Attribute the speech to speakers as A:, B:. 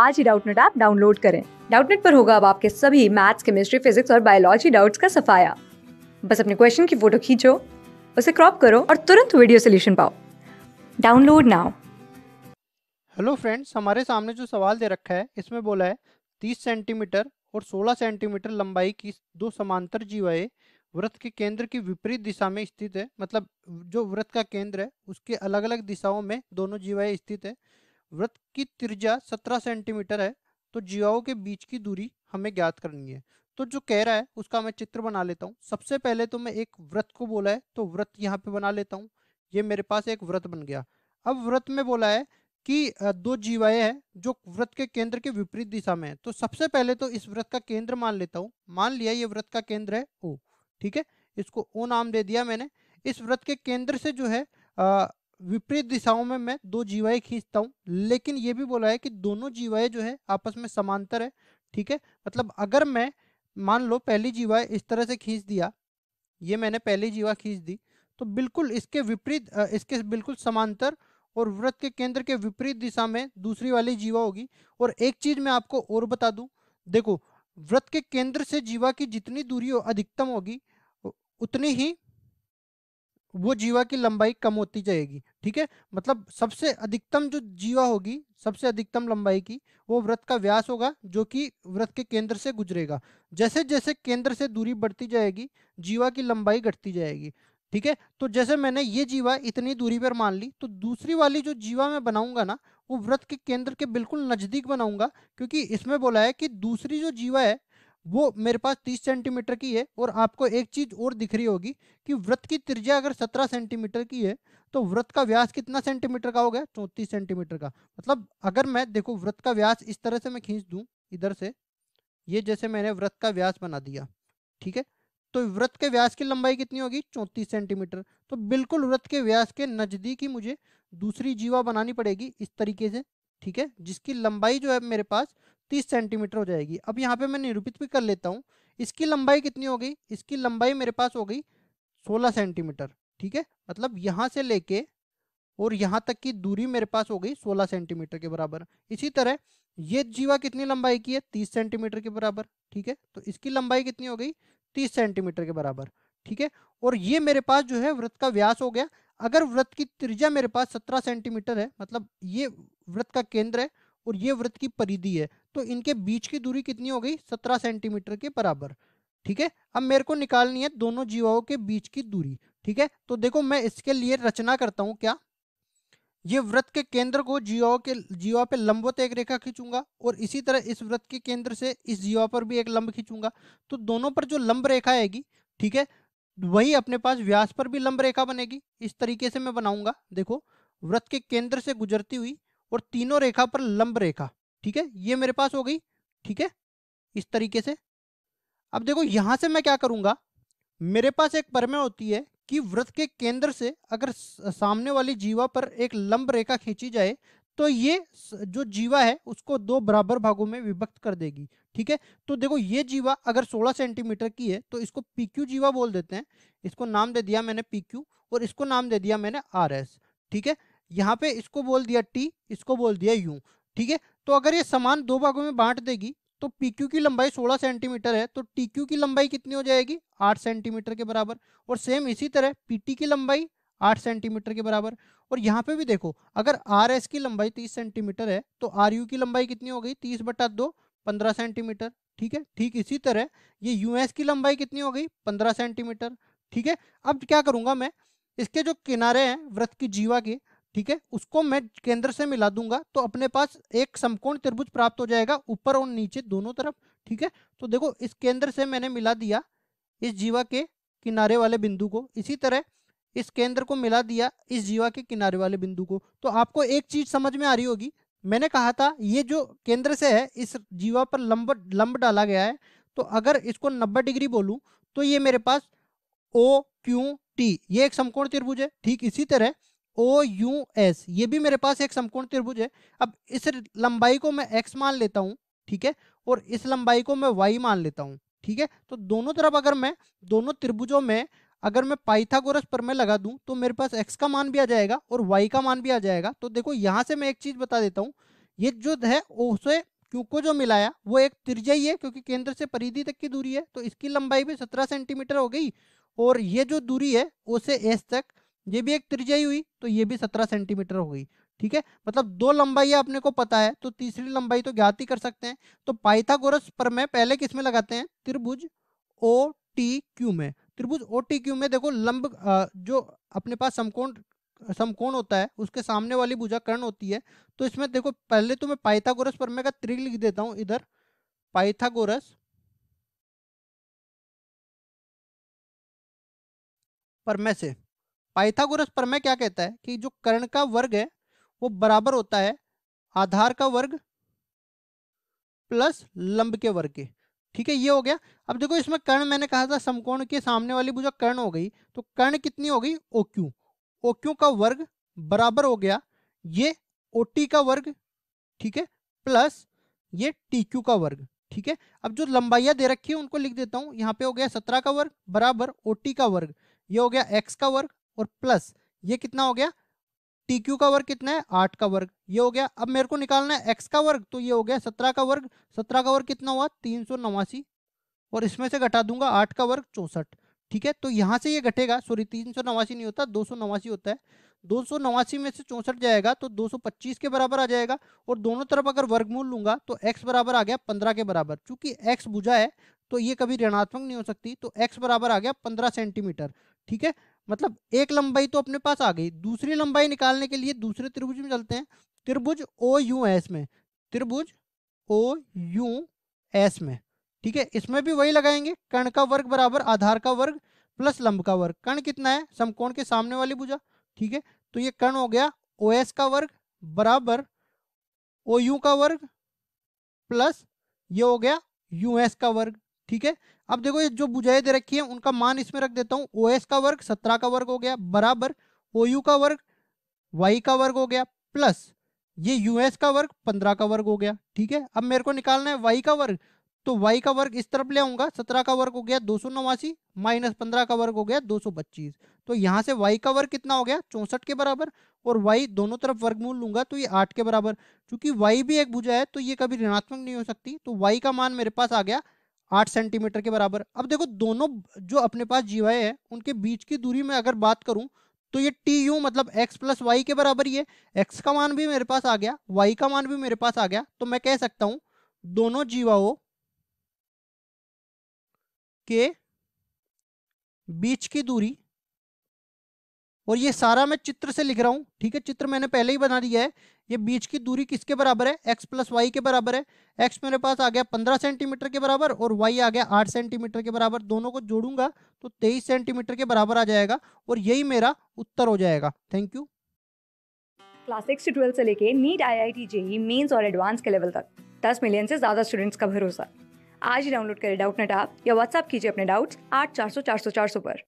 A: आज ही Doubtnut app download करें डाउटनेट पर होगा अब आपके सभी मैथ्स केमिस्ट्री फिजिक्स और बायोलॉजी डाउट्स का सफाया बस अपने क्वेश्चन की फोटो खींचो उसे क्रॉप करो और तुरंत वीडियो सोल्यूशन पाओ डाउनलोड नाउ हेलो फ्रेंड्स हमारे सामने जो सवाल दे रखा है इसमें बोला है तीस सेंटीमीटर और 16 सेंटीमीटर लंबाई की दो समांतर जीवाएं वृत्त के केंद्र की विपरीत दिशा में स्थित है मतलब जो वृत्त का केंद्र है उसके अलग अलग दिशाओं में दोनों जीवाएं स्थित है वृत्त की त्रिज्या 17 सेंटीमीटर है तो जीवाओं के बीच की दूरी हमें ज्ञात करनी है तो जो कह रहा है उसका मैं चित्र बना लेता हूँ सबसे पहले तो मैं एक व्रत को बोला है तो व्रत यहाँ पे बना लेता हूँ ये मेरे पास एक व्रत बन गया अब व्रत में बोला है कि दो जीवाएं हैं जो व्रत के केंद्र के विपरीत दिशा में है तो सबसे पहले तो इस व्रत का केंद्र मान लेता हूँ मान लिया ये व्रत का केंद्र है ओ ठीक है इसको ओ नाम दे दिया मैंने इस व्रत के केंद्र से जो है विपरीत दिशाओं में मैं दो जीवाएं खींचता हूं लेकिन ये भी बोला है कि दोनों जीवाएं जो है आपस में समांतर है ठीक है मतलब अगर मैं मान लो पहली जीवा इस तरह से खींच दिया ये मैंने पहली जीवा खींच दी तो बिल्कुल इसके विपरीत इसके बिल्कुल समांतर और व्रत के केंद्र के विपरीत दिशा में दूसरी वाली जीवा होगी और एक चीज मैं आपको और बता दूं देखो व्रत के केंद्र से जीवा की जितनी दूरी हो अधिकतम होगी उतनी ही वो जीवा की लंबाई कम होती जाएगी ठीक है मतलब सबसे अधिकतम जो जीवा होगी सबसे अधिकतम लंबाई की वो व्रत का व्यास होगा जो कि व्रत के केंद्र से गुजरेगा जैसे जैसे केंद्र से दूरी बढ़ती जाएगी जीवा की लंबाई घटती जाएगी ठीक है तो जैसे मैंने ये जीवा इतनी दूरी पर मान ली तो दूसरी वाली जो जीवा मैं बनाऊंगा ना वो व्रत के केंद्र के बिल्कुल नजदीक बनाऊंगा क्योंकि इसमें बोला है कि दूसरी जो जीवा है वो मेरे पास 30 सेंटीमीटर की है और आपको एक चीज़ और दिख रही होगी कि व्रत की त्रिज्या अगर 17 सेंटीमीटर की है तो व्रत का व्यास कितना सेंटीमीटर का हो गया चौंतीस सेंटीमीटर का मतलब अगर मैं देखो व्रत का व्यास इस तरह से मैं खींच दू इधर से ये जैसे मैंने व्रत का व्यास बना दिया ठीक है तो व्रत के व्यास की लंबाई कितनी होगी चौंतीस सेंटीमीटर तो बिल्कुल व्रत के व्यास के नज़दीक ही मुझे दूसरी जीवा बनानी पड़ेगी इस तरीके से ठीक है जिसकी लंबाई जो है मेरे पास तीस सेंटीमीटर हो जाएगी अब यहाँ पे मैं निरूपित भी कर लेता हूँ इसकी लंबाई कितनी हो गई इसकी लंबाई मेरे पास हो गई सोलह सेंटीमीटर ठीक है मतलब यहाँ से लेके और यहाँ तक की दूरी मेरे पास हो गई सोलह सेंटीमीटर के बराबर इसी तरह ये जीवा कितनी लंबाई की है तीस सेंटीमीटर के बराबर ठीक है तो इसकी लंबाई कितनी हो गई तीस सेंटीमीटर के बराबर ठीक है और ये मेरे पास जो है व्रत का व्यास हो गया अगर व्रत की त्रिज्या मेरे पास सत्रह सेंटीमीटर है मतलब ये व्रत का केंद्र है और ये व्रत की परिधि है तो इनके बीच की दूरी कितनी हो गई सत्रह सेंटीमीटर के बराबर ठीक है अब मेरे को निकालनी है दोनों जीवाओं के बीच की दूरी ठीक है तो देखो मैं इसके लिए रचना करता हूँ क्या ये व्रत के केंद्र को जीवा के जीवा पे लंबवत एक रेखा खींचूंगा और इसी तरह इस व्रत के केंद्र से इस जीवा पर भी एक लंब खींचूंगा तो दोनों पर जो लंब रेखा आएगी ठीक है वही अपने पास व्यास पर भी लंब रेखा बनेगी इस तरीके से मैं बनाऊंगा देखो व्रत के केंद्र से गुजरती हुई और तीनों रेखा पर लंब रेखा ठीक है ये मेरे पास हो गई ठीक है इस तरीके से अब देखो यहां से मैं क्या करूंगा मेरे पास एक परमय होती है कि व्रत के केंद्र से अगर सामने वाली जीवा पर एक लंब रेखा खींची जाए तो ये जो जीवा है उसको दो बराबर भागों में विभक्त कर देगी ठीक है तो देखो ये जीवा अगर 16 सेंटीमीटर की है तो इसको पी क्यू जीवा बोल देते हैं इसको नाम दे दिया मैंने क्यू और इसको नाम दे दिया मैंने आर एस ठीक है यहाँ पे इसको बोल दिया टी इसको बोल दिया यू ठीक है तो अगर ये समान दो भागों में बांट देगी तो पी क्यू की लंबाई सोलह सेंटीमीटर है तो क्यू की लंबाई कितनी हो जाएगी आठ सेंटीमीटर के बराबर और सेम इसी तरह टी की लंबाई आठ सेंटीमीटर के बराबर और यहाँ पे भी देखो अगर आर एस की लंबाई तीस सेंटीमीटर है तो आर यू की लंबाई कितनी हो गई तीस बटा दो पंद्रह सेंटीमीटर ठीक है ठीक इसी तरह ये यू एस की लंबाई कितनी हो गई पंद्रह सेंटीमीटर ठीक है अब क्या करूँगा मैं इसके जो किनारे हैं व्रत की जीवा के ठीक है उसको मैं केंद्र से मिला दूंगा तो अपने पास एक समकोण त्रिभुज प्राप्त हो जाएगा ऊपर और नीचे दोनों तरफ ठीक है तो देखो इस केंद्र से मैंने मिला दिया इस जीवा के किनारे वाले बिंदु को इसी तरह इस केंद्र को मिला दिया इस जीवा के किनारे वाले बिंदु को तो आपको एक चीज समझ में आ रही होगी मैंने कहा था ये जो केंद्र से है इस जीवा पर लंब लंब डाला गया है तो अगर इसको 90 डिग्री बोलूं तो ये मेरे पास ओ क्यू टी ये एक समकोण त्रिभुज है ठीक इसी तरह ओ यू एस ये भी मेरे पास एक समकोण त्रिभुज है अब इस लंबाई को मैं एक्स मान लेता हूँ ठीक है और इस लंबाई को मैं वाई मान लेता हूँ ठीक है तो दोनों तरफ अगर मैं दोनों त्रिभुजों में अगर मैं पाइथागोरस पर मैं लगा दूं तो मेरे पास एक्स का मान भी आ जाएगा और वाई का मान भी आ जाएगा तो देखो यहाँ से मैं एक चीज बता देता हूँ ये जो है उसे क्यों को जो मिलाया वो एक त्रिज्याई है क्योंकि केंद्र से परिधि तक की दूरी है तो इसकी लंबाई भी सत्रह सेंटीमीटर हो गई और ये जो दूरी है उसे एस तक ये भी एक त्रिज्याई हुई तो ये भी सत्रह सेंटीमीटर हो गई ठीक है मतलब दो लंबाई अपने को पता है तो तीसरी लंबाई तो ज्ञात ही कर सकते हैं तो पाइथागोरस मैं पहले किस में लगाते हैं त्रिभुज ओ टी क्यू में त्रिभुज ओ में देखो लंब जो अपने पास समकोण समकोण होता है उसके सामने वाली भुजा कर्ण होती है तो इसमें देखो पहले तो मैं पाइथागोरस प्रमेय का त्रिक लिख देता हूँ इधर पाइथागोरस प्रमेय से पाइथागोरस परमे क्या कहता है कि जो कर्ण का वर्ग है वो बराबर होता है आधार का वर्ग प्लस लंब के वर्ग के ठीक है ये हो गया अब देखो इसमें कर्ण मैंने कहा था समकोण के सामने वाली भुजा कर्ण हो गई तो कर्ण कितनी हो गई ओ क्यू ओ क्यू का वर्ग बराबर हो गया ये ओ टी का वर्ग ठीक है प्लस ये टी क्यू का वर्ग ठीक है अब जो लंबाइयां दे रखी है उनको लिख देता हूं यहाँ पे हो गया सत्रह का वर्ग बराबर ओ टी का वर्ग ये हो गया एक्स का वर्ग और प्लस ये कितना हो गया टी क्यू का वर्ग कितना है आठ का वर्ग ये हो गया अब मेरे को निकालना है एक्स का वर्ग तो ये हो गया सत्रह का वर्ग सत्रह का वर्ग कितना हुआ तीन सौ नवासी और इसमें से घटा दूंगा आठ का वर्ग चौसठ ठीक है तो यहाँ से ये घटेगा सॉरी तीन सौ नवासी नहीं होता दो सौ नवासी होता है दो सौ नवासी में से चौंसठ जाएगा तो दो सौ पच्चीस के बराबर आ जाएगा और दोनों तरफ अगर वर्गमूल लूंगा तो एक्स बराबर आ गया पंद्रह के बराबर चूंकि एक्स बुझा है तो ये कभी ऋणात्मक नहीं हो सकती तो एक्स बराबर आ गया पंद्रह सेंटीमीटर ठीक है मतलब एक लंबाई तो अपने पास आ गई दूसरी लंबाई निकालने के लिए दूसरे त्रिभुज में चलते हैं त्रिभुज ओ यू एस में त्रिभुज ओ यू एस में ठीक है इसमें भी वही लगाएंगे कर्ण का वर्ग बराबर आधार का वर्ग प्लस लंब का वर्ग कर्ण कितना है समकोण के सामने वाली भुजा ठीक है तो ये कर्ण हो गया ओ एस का वर्ग बराबर ओ यू का वर्ग प्लस ये हो गया यू एस का वर्ग ठीक है अब देखो ये जो बुझाई दे रखी है उनका मान इसमें रख देता हूँ ओ का वर्ग सत्रह का वर्ग हो गया बराबर ओ का वर्ग वाई का वर्ग हो गया प्लस ये यूएस का वर्ग पंद्रह का वर्ग हो गया ठीक है अब मेरे को निकालना है वाई का वर्ग तो वाई का वर्ग इस तरफ ले आऊंगा सत्रह का वर्ग हो गया दो सौ नवासी माइनस पंद्रह का वर्ग हो गया दो सौ पच्चीस तो यहाँ से वाई का वर्ग कितना हो गया चौंसठ के बराबर और वाई दोनों तरफ वर्गमूल लूंगा तो ये आठ के बराबर चूंकि वाई भी एक भुजा है तो ये कभी ऋणात्मक नहीं हो सकती तो वाई का मान मेरे पास आ गया आठ सेंटीमीटर के बराबर अब देखो दोनों जो अपने पास जीवाए हैं उनके बीच की दूरी में अगर बात करूं तो ये टी यू मतलब एक्स प्लस वाई के बराबर ये एक्स का मान भी मेरे पास आ गया वाई का मान भी मेरे पास आ गया तो मैं कह सकता हूं दोनों जीवाओं के बीच की दूरी और ये सारा मैं चित्र से लिख रहा हूँ ठीक है चित्र मैंने पहले ही बना दिया है ये बीच की दूरी किसके बराबर है एक्स प्लस वाई के बराबर है एक्स मेरे पास आ गया पंद्रह सेंटीमीटर के बराबर और वाई आ गया आठ सेंटीमीटर के बराबर दोनों को जोड़ूंगा तो तेईस सेंटीमीटर के बराबर आ जाएगा और यही मेरा उत्तर हो जाएगा थैंक यू क्लास सिक्स से ट्वेल्थ से लेके NEET I I T JEE mains और एडवांस के लेवल तक दस मिलियन से ज़्यादा स्टूडेंट्स का भरोसा आज ही डाउनलोड करें डाउट नेट आप या व्हाट्सअप कीजिए अपने डाउट्स आठ चार सौ चार सौ चार सौ पर